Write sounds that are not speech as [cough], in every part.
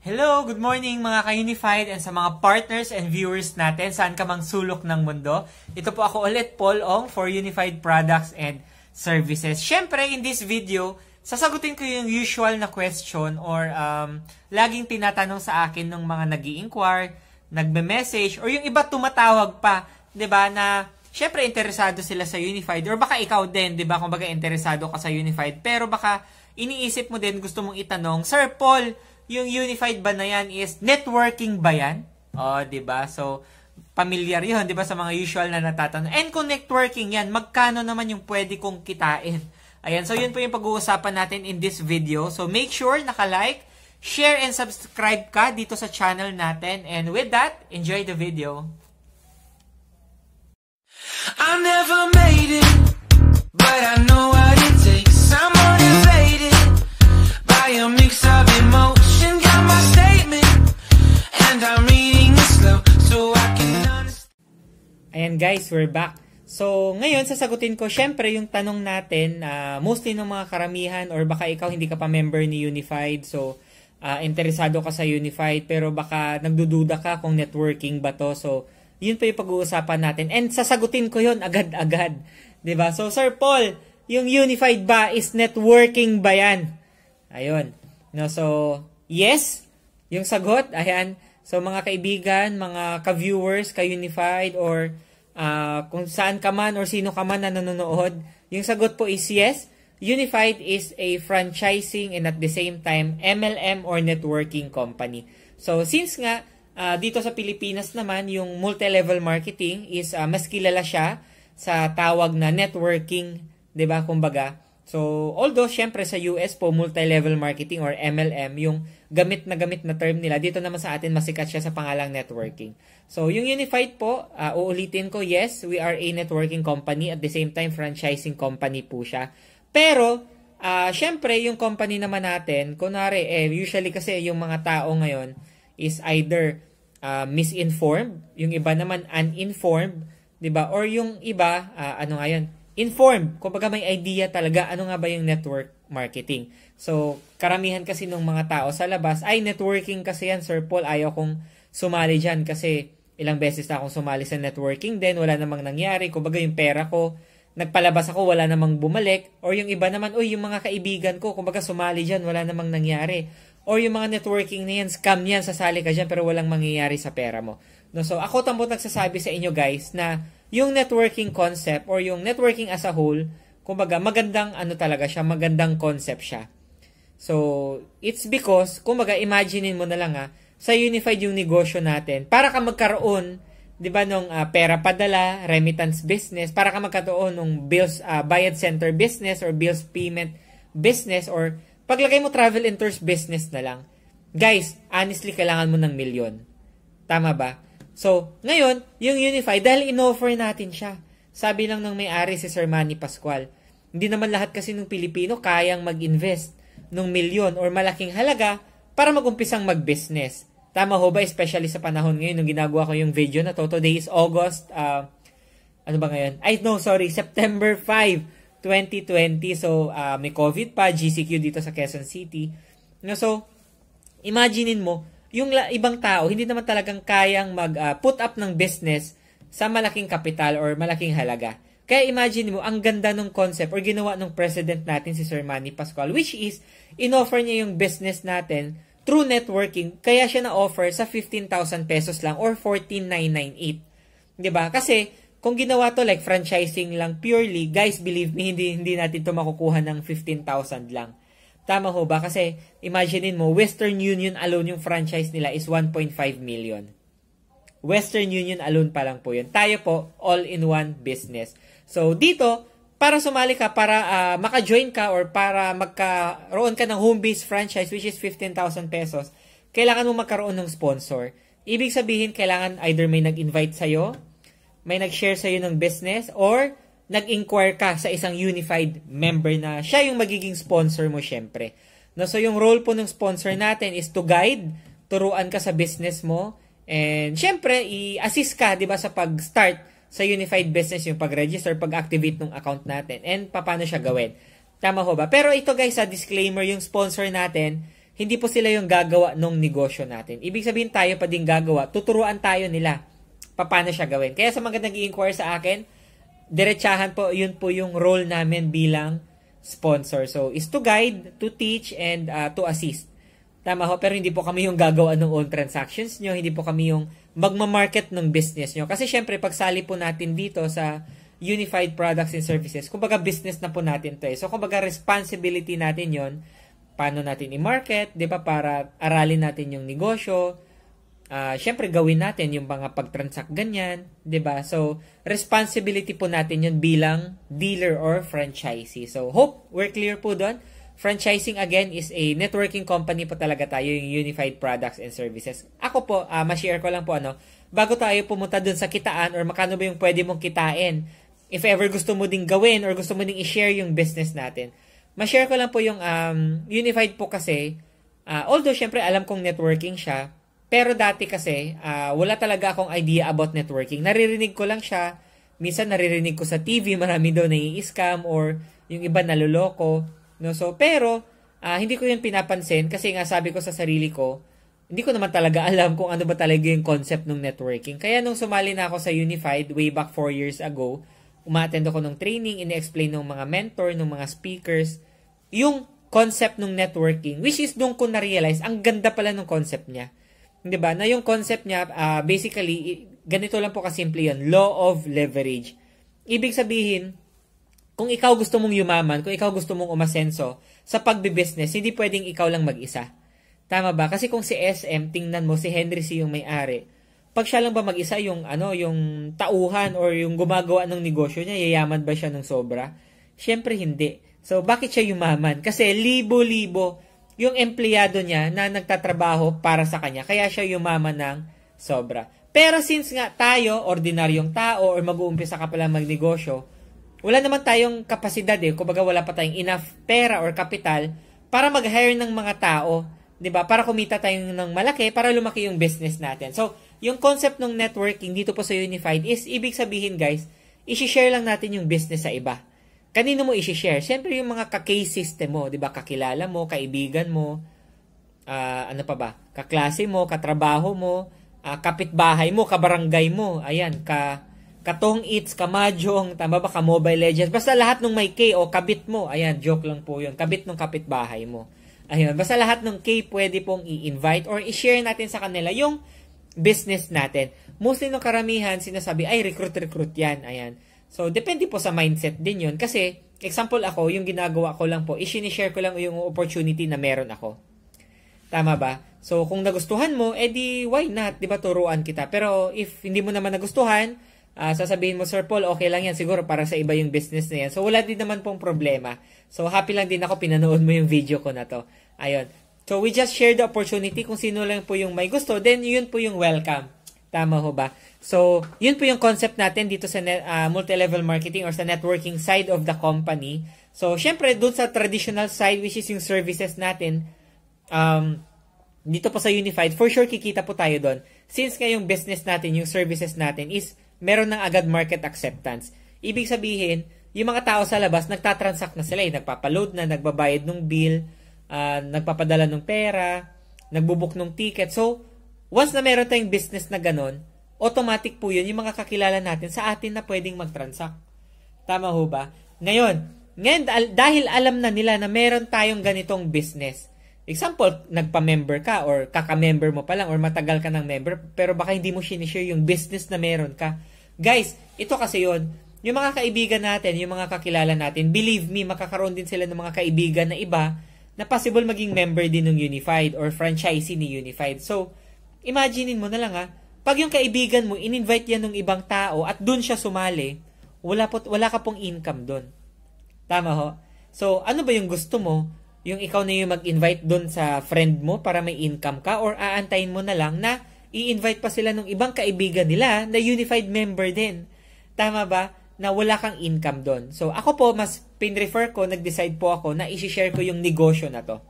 Hello! Good morning mga ka-Unified and sa mga partners and viewers natin saan ka mang sulok ng mundo. Ito po ako ulit, Paul Ong for Unified Products and Services. Siyempre, in this video, sasagutin ko yung usual na question or um, laging tinatanong sa akin ng mga nag inquire nagme-message, or yung iba tumatawag pa, ba diba, na syempre interesado sila sa Unified or baka ikaw din, 'di ba? Kung baga interesado ka sa Unified pero baka iniisip mo din gusto mong itanong, Sir Paul, yung unified ba na yan is networking ba yan? O, oh, di ba? So, familiar yun, di ba, sa mga usual na natatanong. And kung networking yan, magkano naman yung pwede kong kitain? Ayan, so yun po yung pag-uusapan natin in this video. So, make sure naka-like, share, and subscribe ka dito sa channel natin. And with that, enjoy the video. I never made it, but I know what it takes. I'm motivated by a mix of emotions. Ayan guys, we're back. So, ngayon sasagutin ko syempre yung tanong natin, uh, mostly ng mga karamihan or baka ikaw hindi ka pa member ni Unified. So, uh, interesado ka sa Unified pero baka nagdududa ka kung networking ba to. So, yun pa yung pag-uusapan natin. And sasagutin ko yun agad-agad. [laughs] ba diba? So, Sir Paul, yung Unified ba is networking ba yan? Ayun. No, so, yes, yung sagot, ayan, So mga kaibigan, mga ka-viewers, ka-unified, or uh, kung saan ka man or sino ka man na nanonood, yung sagot po is yes. Unified is a franchising and at the same time MLM or networking company. So since nga uh, dito sa Pilipinas naman yung multi-level marketing is uh, mas kilala siya sa tawag na networking, 'di ba? Kumbaga, So, although syempre sa US po multi-level marketing or MLM yung gamit na gamit na term nila, dito naman sa atin masikat siya sa pangalang networking. So, yung Unified po, uh, uulitin ko, yes, we are a networking company at the same time franchising company po siya. Pero uh, syempre yung company naman natin, kunwari eh usually kasi yung mga tao ngayon is either uh, misinformed, yung iba naman uninformed, 'di ba? Or yung iba uh, ano nga 'yan, informed. Kumbaga may idea talaga ano nga ba yung network marketing. So, karamihan kasi ng mga tao sa labas, ay networking kasi yan, Sir Paul, ayaw kong sumali dyan kasi ilang beses na akong sumali sa networking din, wala namang nangyari. Kumbaga yung pera ko, nagpalabas ako, wala namang bumalik. Or yung iba naman, uy, yung mga kaibigan ko, kumbaga sumali dyan, wala namang nangyari. Or yung mga networking na yan, scam yan, sasali ka dyan, pero walang mangyayari sa pera mo. No, so, ako tambot nagsasabi sa inyo guys na yung networking concept or yung networking as a whole, kumbaga magandang ano talaga siya, magandang concept siya. So, it's because, kumbaga imaginein mo na lang ha, ah, sa unified yung negosyo natin, para ka magkaroon, di ba, nung uh, pera padala, remittance business, para ka magkaroon nung bills, uh, bayad center business or bills payment business or paglagay mo travel and tours business na lang. Guys, honestly, kailangan mo ng milyon. Tama ba? So, ngayon, yung Unify, dahil inoffer natin siya. Sabi lang ng may-ari si Sir Manny Pascual, hindi naman lahat kasi ng Pilipino kayang mag-invest ng milyon or malaking halaga para magumpisang mag-business. Tama ho ba, especially sa panahon ngayon nung ginagawa ko yung video na to. Today is August, uh, ano ba ngayon? I know, sorry, September 5, 2020. So, uh, may COVID pa, GCQ dito sa Quezon City. so, imaginein mo, yung ibang tao, hindi naman talagang kayang mag-put ah, up ng business sa malaking kapital or malaking halaga. Kaya imagine mo, ang ganda ng concept or ginawa ng president natin si Sir Manny Pascual, which is, inoffer niya yung business natin through networking, kaya siya na-offer sa 15,000 pesos lang or 14,998. ba diba? Kasi, kung ginawa to like franchising lang purely, guys, believe me, hindi, hindi natin to makukuha ng 15,000 lang. Tama ho ba? Kasi imaginein mo, Western Union alone yung franchise nila is 1.5 million. Western Union alone pa lang po yun. Tayo po, all-in-one business. So dito, para sumali ka, para uh, maka-join ka or para magkaroon ka ng home-based franchise which is 15,000 pesos, kailangan mo magkaroon ng sponsor. Ibig sabihin, kailangan either may nag-invite sa'yo, may nag-share sa'yo ng business, or nag-inquire ka sa isang unified member na siya yung magiging sponsor mo syempre. No, so yung role po ng sponsor natin is to guide, turuan ka sa business mo, and syempre i-assist ka 'di ba sa pag-start sa unified business yung pag-register, pag-activate ng account natin and paano siya gawin. Tama ho ba? Pero ito guys, sa disclaimer yung sponsor natin, hindi po sila yung gagawa ng negosyo natin. Ibig sabihin tayo pa din gagawa, tuturuan tayo nila paano siya gawin. Kaya sa mga nag-inquire sa akin, diretsahan po, yun po yung role namin bilang sponsor. So, is to guide, to teach, and uh, to assist. Tama ho, pero hindi po kami yung gagawa ng own transactions nyo, hindi po kami yung magmamarket ng business nyo. Kasi syempre, pagsali po natin dito sa unified products and services, kumbaga business na po natin to eh. So, kumbaga responsibility natin yon paano natin i-market, di ba, para aralin natin yung negosyo, uh, syempre gawin natin yung mga pag-transact ganyan, 'di ba? So, responsibility po natin 'yun bilang dealer or franchisee. So, hope we're clear po doon. Franchising again is a networking company po talaga tayo yung Unified Products and Services. Ako po, uh, ma-share ko lang po ano, bago tayo pumunta doon sa kitaan or makano ba yung pwede mong kitain if ever gusto mo ding gawin or gusto mo ding i-share yung business natin. Ma-share ko lang po yung um, Unified po kasi uh, although syempre alam kong networking siya, pero dati kasi, uh, wala talaga akong idea about networking. Naririnig ko lang siya. Minsan naririnig ko sa TV, [laughs] marami daw nai-scam or yung iba naloloko. No? So, pero, uh, hindi ko yun pinapansin kasi nga sabi ko sa sarili ko, hindi ko naman talaga [laughs] alam kung ano ba talaga yung concept ng networking. Kaya nung sumali na ako sa Unified way back 4 years ago, umaattend ako ng training, ini-explain ng mga mentor, ng mga speakers, yung concept ng networking, which is doon ko na-realize, ang ganda pala ng concept niya 'Di ba? Na yung concept niya uh, basically ganito lang po kasimple 'yon, law of leverage. Ibig sabihin, kung ikaw gusto mong yumaman, kung ikaw gusto mong umasenso sa pagbe-business, hindi pwedeng ikaw lang mag-isa. Tama ba? Kasi kung si SM, tingnan mo si Henry si yung may-ari. Pag siya lang ba mag-isa yung ano, yung tauhan or yung gumagawa ng negosyo niya, yayaman ba siya ng sobra? Siyempre hindi. So bakit siya yumaman? Kasi libo-libo yung empleyado niya na nagtatrabaho para sa kanya. Kaya siya yumaman ng sobra. Pero since nga tayo, ordinaryong tao, or mag-uumpisa ka palang magnegosyo, wala naman tayong kapasidad eh. Kumbaga wala pa tayong enough pera or kapital para mag-hire ng mga tao. 'di ba Para kumita tayo ng malaki, para lumaki yung business natin. So, yung concept ng networking dito po sa Unified is, ibig sabihin guys, isi-share lang natin yung business sa iba kanino mo i-share? Siyempre yung mga ka-case system mo, 'di ba? Kakilala mo, kaibigan mo, uh, ano pa ba? Kaklase mo, katrabaho mo, uh, kapitbahay mo, kabarangay mo. Ayan, ka katong its, kamajong, tama ba? Ka Mobile Legends. Basta lahat ng may K o kabit mo. Ayan, joke lang po 'yon. Kabit ng kapitbahay mo. Ayun, basta lahat ng K pwede pong i-invite or i-share natin sa kanila yung business natin. Mostly ng karamihan sinasabi ay recruit recruit 'yan. Ayan. So, depende po sa mindset din yun. Kasi, example ako, yung ginagawa ko lang po, share ko lang yung opportunity na meron ako. Tama ba? So, kung nagustuhan mo, edi why not? Di ba, turuan kita. Pero, if hindi mo naman nagustuhan, uh, sasabihin mo, Sir Paul, okay lang yan. Siguro para sa iba yung business na yan. So, wala din naman pong problema. So, happy lang din ako pinanood mo yung video ko na to. Ayun. So, we just share the opportunity. Kung sino lang po yung may gusto, then yun po yung welcome. Tama ho ba? So, yun po yung concept natin dito sa uh, multi-level marketing or sa networking side of the company. So, syempre, dun sa traditional side, which is yung services natin, um, dito po sa Unified, for sure kikita po tayo doon. Since ngayong business natin, yung services natin, is meron ng agad market acceptance. Ibig sabihin, yung mga tao sa labas, nagtatransact na sila. Eh. Nagpapaload na, nagbabayad ng bill, uh, nagpapadala ng pera, nagbubuk ng ticket. So, Once na meron tayong business na ganun, automatic po yun yung mga kakilala natin sa atin na pwedeng mag-transact. Tama ho ba? Ngayon, ngayon dahil alam na nila na meron tayong ganitong business, example, nagpa-member ka or kaka-member mo pa lang or matagal ka ng member pero baka hindi mo sinishare yung business na meron ka. Guys, ito kasi yon yung mga kaibigan natin, yung mga kakilala natin, believe me, makakaroon din sila ng mga kaibigan na iba na possible maging member din ng Unified or franchisee ni Unified. So, Imaginein mo na lang ha, ah. pag yung kaibigan mo, in-invite yan ng ibang tao at doon siya sumali, wala, po, wala ka pong income doon. Tama ho? So, ano ba yung gusto mo? Yung ikaw na yung mag-invite doon sa friend mo para may income ka or aantayin mo na lang na i-invite pa sila ng ibang kaibigan nila na unified member din. Tama ba? Na wala kang income doon. So, ako po, mas pin-refer ko, nag-decide po ako na i-share ko yung negosyo na to.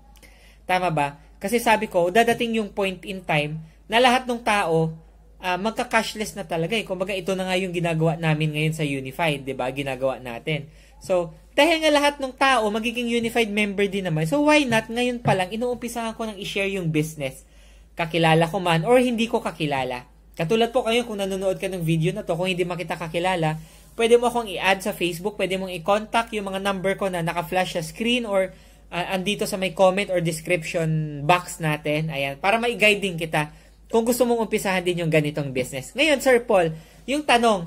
Tama ba? Kasi sabi ko, dadating yung point in time na lahat ng tao uh, magka-cashless na talaga eh. Kumbaga ito na nga yung ginagawa namin ngayon sa Unified, 'di ba? Ginagawa natin. So, dahil nga lahat ng tao magiging Unified member din naman. So why not ngayon pa lang inuumpisahan ko ng i-share yung business. Kakilala ko man or hindi ko kakilala. Katulad po kayo kung nanonood ka ng video na to, kung hindi makita kakilala, pwede mo akong i-add sa Facebook, pwede mong i-contact yung mga number ko na naka-flash sa screen or uh, andito sa may comment or description box natin. Ayan, para ma-guide din kita kung gusto mong umpisahan din yung ganitong business. Ngayon, Sir Paul, yung tanong,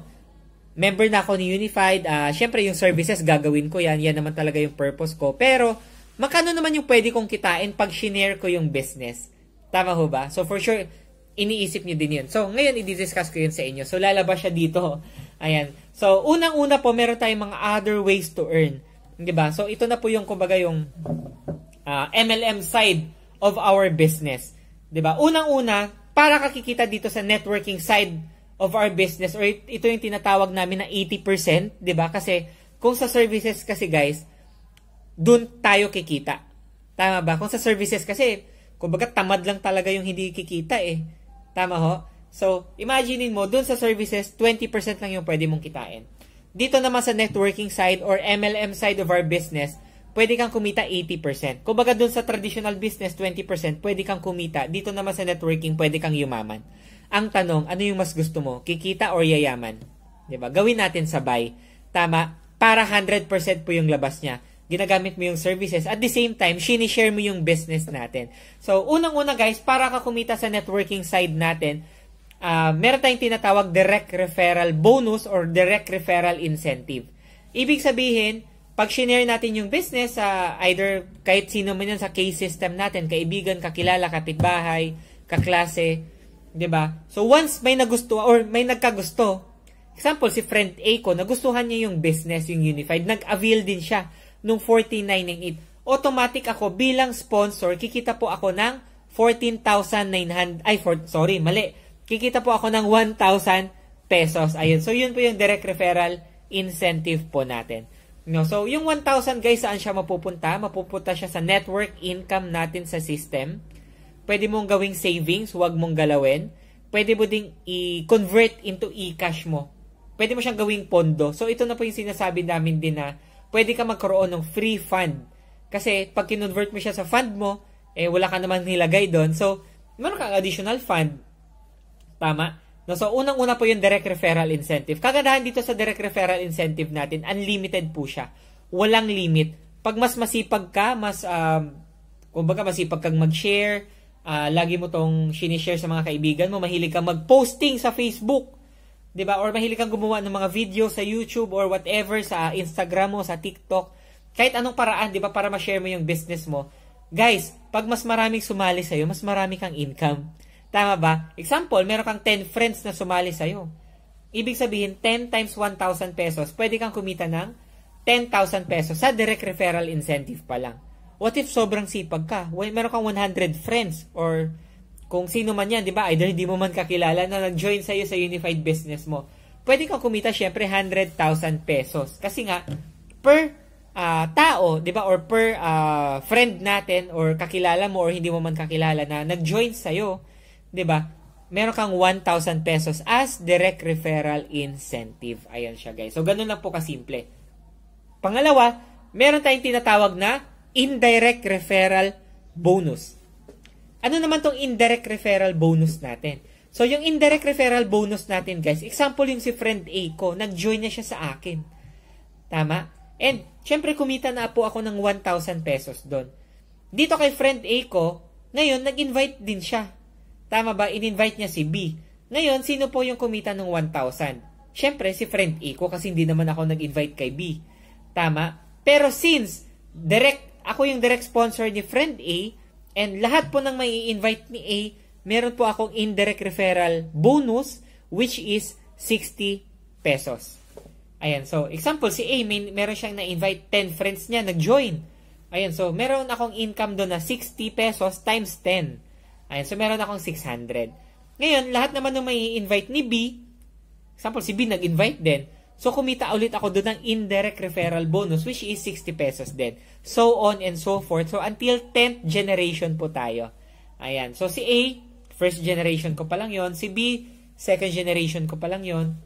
member na ako ni Unified, uh, syempre yung services gagawin ko yan, yan naman talaga yung purpose ko. Pero, magkano naman yung pwede kong kitain pag shinare ko yung business? Tama ho ba? So, for sure, iniisip nyo din yun. So, ngayon, i-discuss ko yun sa inyo. So, lalabas siya dito. [laughs] Ayan. So, unang-una po, meron tayong mga other ways to earn. Di ba So, ito na po yung, kumbaga, yung uh, ah, MLM side of our business. Di ba Unang-una, para kakikita dito sa networking side of our business or ito yung tinatawag namin na 80%, 'di ba? Kasi kung sa services kasi guys, doon tayo kikita. Tama ba? Kung sa services kasi, kumbaga tamad lang talaga yung hindi kikita eh. Tama ho? So, imaginein mo, doon sa services, 20% lang yung pwede mong kitain. Dito naman sa networking side or MLM side of our business, pwede kang kumita 80%. Kung baga dun sa traditional business, 20%, pwede kang kumita. Dito naman sa networking, pwede kang yumaman. Ang tanong, ano yung mas gusto mo? Kikita or yayaman? ba? Diba? Gawin natin sabay. Tama? Para 100% po yung labas niya. Ginagamit mo yung services. At the same time, sinishare mo yung business natin. So, unang-una guys, para ka kumita sa networking side natin, uh, meron tayong tinatawag direct referral bonus or direct referral incentive. Ibig sabihin, pag shinare natin yung business sa uh, either kahit sino man yan sa case system natin, kaibigan, kakilala, kapitbahay, kaklase, 'di ba? So once may nagusto or may nagkagusto, example si friend A ko, nagustuhan niya yung business, yung Unified, nag-avail din siya nung 14998. Automatic ako bilang sponsor, kikita po ako ng 14,900 ay for, sorry, mali. Kikita po ako ng 1,000 pesos. Ayun. So yun po yung direct referral incentive po natin. No, so yung 1,000 guys, saan siya mapupunta? Mapupunta siya sa network income natin sa system. Pwede mong gawing savings, huwag mong galawin. Pwede mo ding i-convert into e-cash mo. Pwede mo siyang gawing pondo. So ito na po yung sinasabi namin din na pwede ka magkaroon ng free fund. Kasi pag kinonvert mo siya sa fund mo, eh wala ka naman nilagay doon. So, meron kang additional fund. Tama? No, so, unang-una po yung direct referral incentive. Kagandahan dito sa direct referral incentive natin, unlimited po siya. Walang limit. Pag mas masipag ka, mas, um, kumbaga masipag kang mag-share, uh, lagi mo tong sinishare sa mga kaibigan mo, mahilig kang mag-posting sa Facebook, 'di ba? Or mahilig kang gumawa ng mga video sa YouTube or whatever sa Instagram mo, sa TikTok, kahit anong paraan, 'di ba, para ma-share mo yung business mo. Guys, pag mas maraming sumali sa iyo, mas marami kang income. Tama ba? Example, meron kang 10 friends na sumali sa'yo. Ibig sabihin, 10 times 1,000 pesos, pwede kang kumita ng 10,000 pesos sa direct referral incentive pa lang. What if sobrang sipag ka? Well, meron kang 100 friends or kung sino man yan, di ba? Either hindi mo man kakilala na nag-join sa'yo sa unified business mo. Pwede kang kumita syempre 100,000 pesos. Kasi nga, per uh, tao, 'di ba? Or per uh, friend natin or kakilala mo or hindi mo man kakilala na nag-join sa iyo 'di ba? Meron kang 1,000 pesos as direct referral incentive. Ayan siya, guys. So ganun lang po ka simple. Pangalawa, meron tayong tinatawag na indirect referral bonus. Ano naman tong indirect referral bonus natin? So, yung indirect referral bonus natin, guys, example yung si friend A ko, nag-join na siya sa akin. Tama? And, syempre, kumita na po ako ng 1,000 pesos doon. Dito kay friend A ko, ngayon, nag-invite din siya. Tama ba, in-invite niya si B. Ngayon, sino po yung kumita ng 1,000? Siyempre, si friend A ko kasi hindi naman ako nag-invite kay B. Tama? Pero since direct, ako yung direct sponsor ni friend A and lahat po ng may invite ni A, meron po akong indirect referral bonus which is 60 pesos. Ayan, so example, si A, may, meron siyang na-invite 10 friends niya, nag-join. Ayan, so meron akong income doon na 60 pesos times 10. Ayan, so meron akong 600. Ngayon, lahat naman ng mai invite ni B, example, si B nag-invite din, so kumita ulit ako doon ng indirect referral bonus, which is 60 pesos din. So on and so forth. So until 10th generation po tayo. Ayan, so si A, first generation ko pa lang yon Si B, second generation ko pa lang yon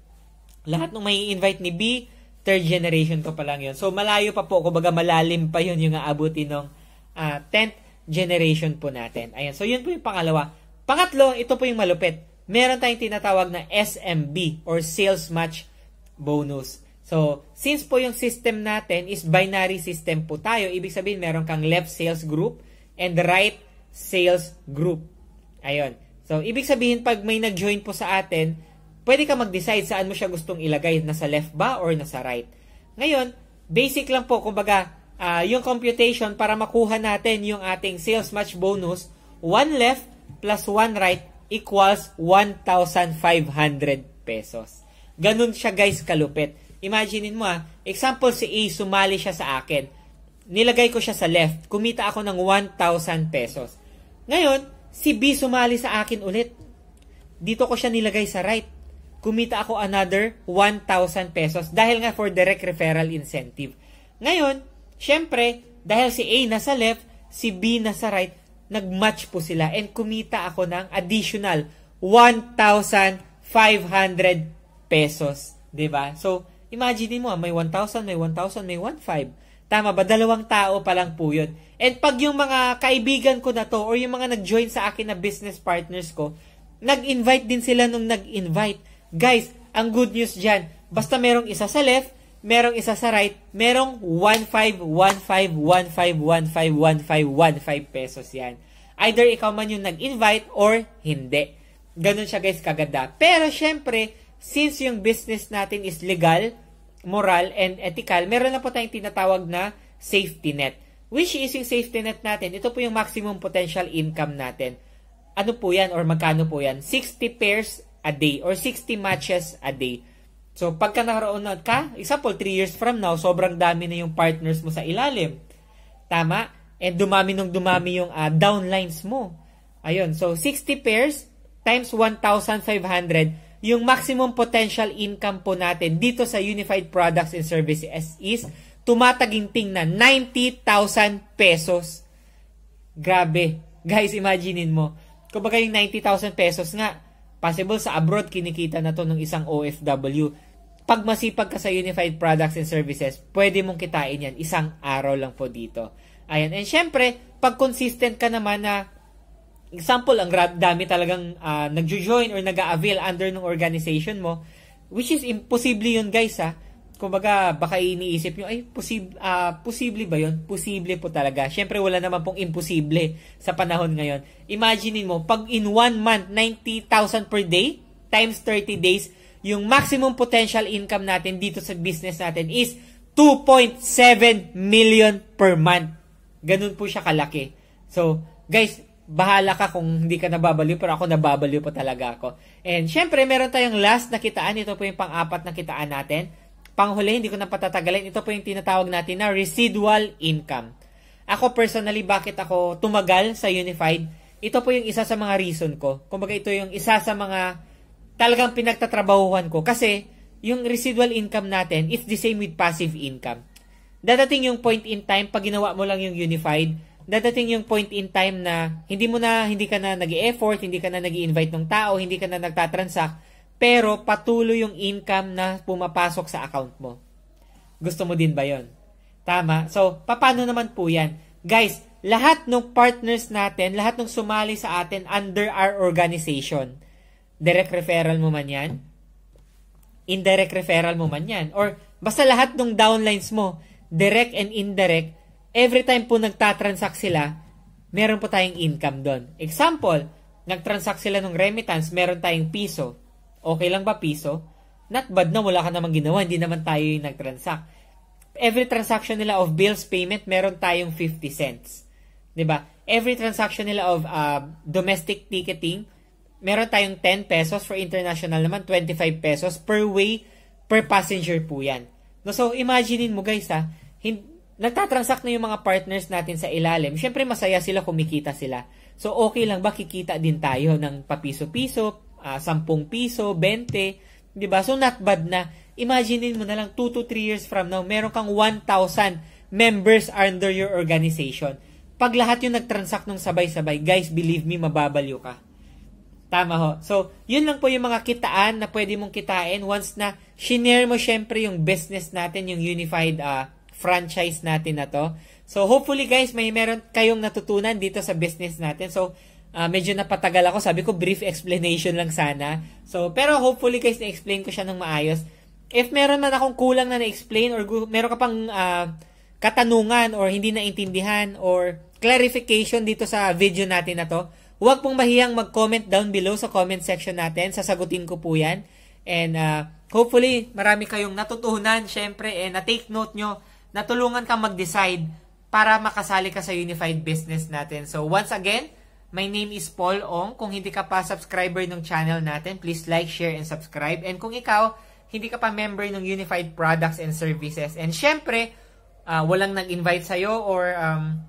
Lahat ng mai invite ni B, third generation ko pa lang yon So malayo pa po, kumbaga malalim pa yon yung aabuti ng uh, ah, 10th generation po natin. Ayan. So, yun po yung pangalawa. Pangatlo, ito po yung malupit. Meron tayong tinatawag na SMB or Sales Match Bonus. So, since po yung system natin is binary system po tayo, ibig sabihin meron kang left sales group and right sales group. Ayun. So, ibig sabihin pag may nag-join po sa atin, pwede ka mag-decide saan mo siya gustong ilagay, nasa left ba or nasa right. Ngayon, basic lang po, kumbaga, uh, yung computation para makuha natin yung ating sales match bonus, 1 left plus 1 right equals 1,500 pesos. Ganun siya guys kalupit. Imaginein mo ha, ah, example si A, sumali siya sa akin. Nilagay ko siya sa left, kumita ako ng 1,000 pesos. Ngayon, si B sumali sa akin ulit. Dito ko siya nilagay sa right. Kumita ako another 1,000 pesos dahil nga for direct referral incentive. Ngayon, Siyempre, dahil si A nasa left, si B nasa right, nagmatch po sila and kumita ako ng additional 1,500 pesos. ba? Diba? So, imagine mo, ah, may 1,000, may 1,000, may 1,500. Tama ba? Dalawang tao pa lang po yun. And pag yung mga kaibigan ko na to or yung mga nag-join sa akin na business partners ko, nag-invite din sila nung nag-invite. Guys, ang good news dyan, basta merong isa sa left, merong isa sa right, merong 15151515151 pesos yan. Either ikaw man yung nag-invite or hindi. Ganun siya guys kaganda. Pero syempre, since yung business natin is legal, moral, and ethical, meron na po tayong tinatawag na safety net. Which is yung safety net natin, ito po yung maximum potential income natin. Ano po yan or magkano po yan? 60 pairs a day or 60 matches a day. So, pagka nakaroon na ka, example, 3 years from now, sobrang dami na yung partners mo sa ilalim. Tama? And dumami nung dumami yung uh, downlines mo. Ayun. So, 60 pairs times 1,500, yung maximum potential income po natin dito sa Unified Products and Services is tumataginting na 90,000 pesos. Grabe. Guys, imaginein mo. Kumbaga yung 90,000 pesos nga, possible sa abroad kinikita na to ng isang OFW. Pag masipag ka sa Unified Products and Services, pwede mong kitain yan. Isang araw lang po dito. Ayan. And syempre, pag consistent ka naman na example, ang dami talagang uh, nagjo-join or nag-avail under ng organization mo, which is imposible yun guys ha. Kumbaga, baka iniisip nyo, ay, posib uh, posible ba yon Posible po talaga. Siyempre, wala naman pong imposible sa panahon ngayon. Imaginin mo, pag in one month, 90,000 per day, times 30 days, yung maximum potential income natin dito sa business natin is 2.7 million per month. Ganun po siya kalaki. So, guys, bahala ka kung hindi ka nababaliw pero ako nababaliw pa talaga ako. And syempre, meron tayong last na kitaan. Ito po yung pang-apat na kitaan natin. Panghuli, hindi ko na patatagalin. Ito po yung tinatawag natin na residual income. Ako personally, bakit ako tumagal sa Unified? Ito po yung isa sa mga reason ko. Kumbaga ito yung isa sa mga talagang pinagtatrabahuhan ko kasi yung residual income natin, is the same with passive income. Dadating yung point in time, pag ginawa mo lang yung unified, dadating yung point in time na hindi mo na, hindi ka na nag effort hindi ka na nag invite ng tao, hindi ka na nagtatransact, pero patuloy yung income na pumapasok sa account mo. Gusto mo din ba yon? Tama. So, paano naman po yan? Guys, lahat ng partners natin, lahat ng sumali sa atin under our organization – direct referral mo man yan, indirect referral mo man yan, or basta lahat ng downlines mo, direct and indirect, every time po nagtatransact sila, meron po tayong income doon. Example, nagtransact sila ng remittance, meron tayong piso. Okay lang ba piso? Not bad na, wala ka namang ginawa, hindi naman tayo yung nagtransact. Every transaction nila of bills payment, meron tayong 50 cents. ba? Diba? Every transaction nila of uh, domestic ticketing, meron tayong 10 pesos. For international naman, 25 pesos per way, per passenger po yan. No, so, imaginein mo guys ha, hin- nagtatransact na yung mga partners natin sa ilalim. syempre masaya sila, kumikita sila. So, okay lang ba kikita din tayo ng papiso-piso, uh, ah, 10 piso, 20, di ba? So, not bad na. Imaginein mo na lang 2 to 3 years from now, meron kang 1,000 members under your organization. Pag lahat yung nagtransact nung sabay-sabay, guys, believe me, mababaliw ka. Tama ho. So, yun lang po yung mga kitaan na pwede mong kitain once na shinare mo syempre yung business natin, yung unified uh, franchise natin na to. So, hopefully guys, may meron kayong natutunan dito sa business natin. So, uh, medyo napatagal ako. Sabi ko, brief explanation lang sana. So, pero hopefully guys, na-explain ko siya ng maayos. If meron man akong kulang na na-explain or meron ka pang uh, katanungan or hindi naintindihan or clarification dito sa video natin na to, Huwag pong mahiyang mag-comment down below sa comment section natin. Sasagutin ko po yan. And uh, hopefully, marami kayong natutunan, syempre, and na-take note nyo, natulungan ka mag-decide para makasali ka sa unified business natin. So, once again, my name is Paul Ong. Kung hindi ka pa subscriber ng channel natin, please like, share, and subscribe. And kung ikaw, hindi ka pa member ng Unified Products and Services, and syempre, uh, walang nag-invite sa'yo or um,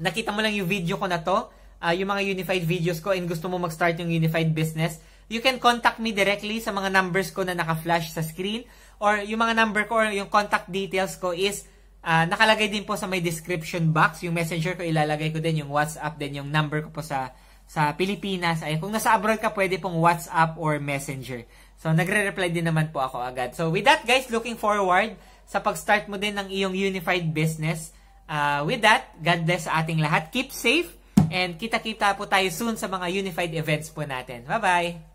nakita mo lang yung video ko na to, uh, yung mga unified videos ko and gusto mo mag-start yung unified business, you can contact me directly sa mga numbers ko na naka-flash sa screen or yung mga number ko or yung contact details ko is uh, nakalagay din po sa may description box. Yung messenger ko ilalagay ko din, yung WhatsApp din, yung number ko po sa sa Pilipinas. Ay, kung nasa abroad ka, pwede pong WhatsApp or Messenger. So, nagre-reply din naman po ako agad. So, with that guys, looking forward sa pag-start mo din ng iyong unified business. Uh, with that, God bless sa ating lahat. Keep safe And kita-kita po tayo soon sa mga unified events po natin. Bye-bye!